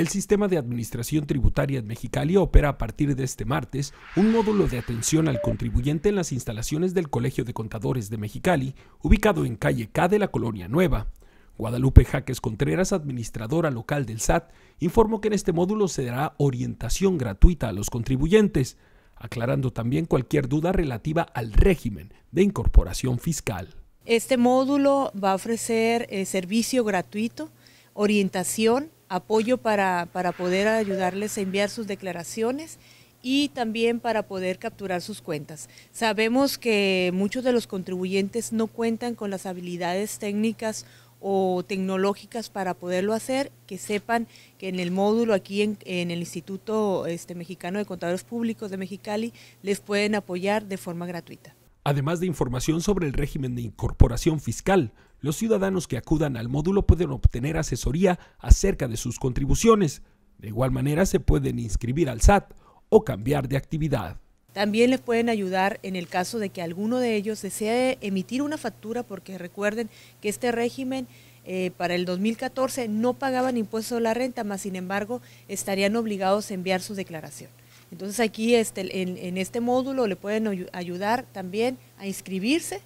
El sistema de administración tributaria de Mexicali opera a partir de este martes un módulo de atención al contribuyente en las instalaciones del Colegio de Contadores de Mexicali, ubicado en calle K de la Colonia Nueva. Guadalupe Jaques Contreras, administradora local del SAT, informó que en este módulo se dará orientación gratuita a los contribuyentes, aclarando también cualquier duda relativa al régimen de incorporación fiscal. Este módulo va a ofrecer eh, servicio gratuito, orientación apoyo para, poder ayudarles a enviar sus declaraciones y también para poder capturar sus cuentas. Sabemos que muchos de los contribuyentes no cuentan con las habilidades técnicas o tecnológicas para poderlo hacer, que sepan que en el módulo aquí en, el Instituto este, Mexicano de Contadores Públicos de Mexicali les pueden apoyar de forma gratuita. Además de información sobre el régimen de incorporación fiscal, los ciudadanos que acudan al módulo pueden obtener asesoría acerca de sus contribuciones. De igual manera se pueden inscribir al SAT o cambiar de actividad. También les pueden ayudar en el caso de que alguno de ellos desee emitir una factura porque recuerden que este régimen eh, para el 2014 no pagaban impuestos a la renta, más sin embargo estarían obligados a enviar su declaración. Entonces aquí este, en este módulo le pueden ayudar también a inscribirse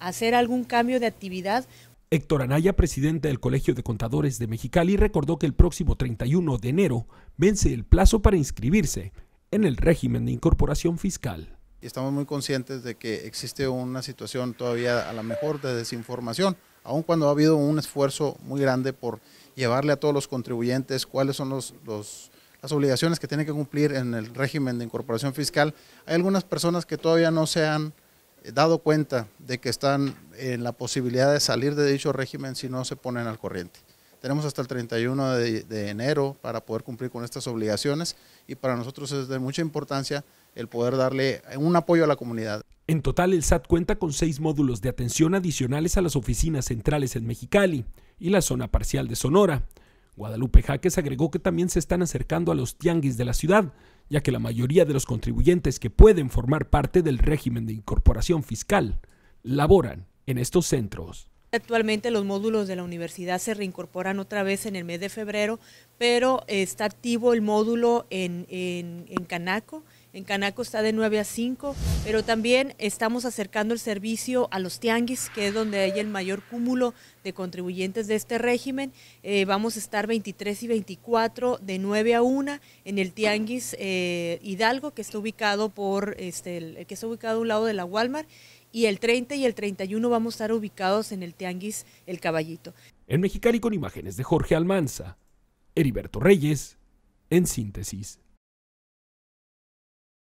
hacer algún cambio de actividad. Héctor Anaya, presidente del Colegio de Contadores de Mexicali, recordó que el próximo 31 de enero vence el plazo para inscribirse en el régimen de incorporación fiscal. Estamos muy conscientes de que existe una situación todavía a la mejor de desinformación, aun cuando ha habido un esfuerzo muy grande por llevarle a todos los contribuyentes cuáles son los las obligaciones que tienen que cumplir en el régimen de incorporación fiscal. Hay algunas personas que todavía no se han eh, dado cuenta de que están en la posibilidad de salir de dicho régimen si no se ponen al corriente. Tenemos hasta el 31 de, enero para poder cumplir con estas obligaciones y para nosotros es de mucha importancia el poder darle un apoyo a la comunidad. En total, el SAT cuenta con seis módulos de atención adicionales a las oficinas centrales en Mexicali y la zona parcial de Sonora. Guadalupe Jaques agregó que también se están acercando a los tianguis de la ciudad, ya que la mayoría de los contribuyentes que pueden formar parte del régimen de incorporación fiscal laboran en estos centros. Actualmente los módulos de la universidad se reincorporan otra vez en el mes de febrero, pero está activo el módulo en, en, Canaco, en Canaco está de 9 a 5, pero también estamos acercando el servicio a los tianguis, que es donde hay el mayor cúmulo de contribuyentes de este régimen. Eh, vamos a estar 23 y 24 de 9 a 1 en el tianguis eh, Hidalgo, que está ubicado por este, que está ubicado a un lado de la Walmart y el 30 y el 31 vamos a estar ubicados en el Tianguis El Caballito. En Mexicali con imágenes de Jorge Almanza, Heriberto Reyes, en síntesis.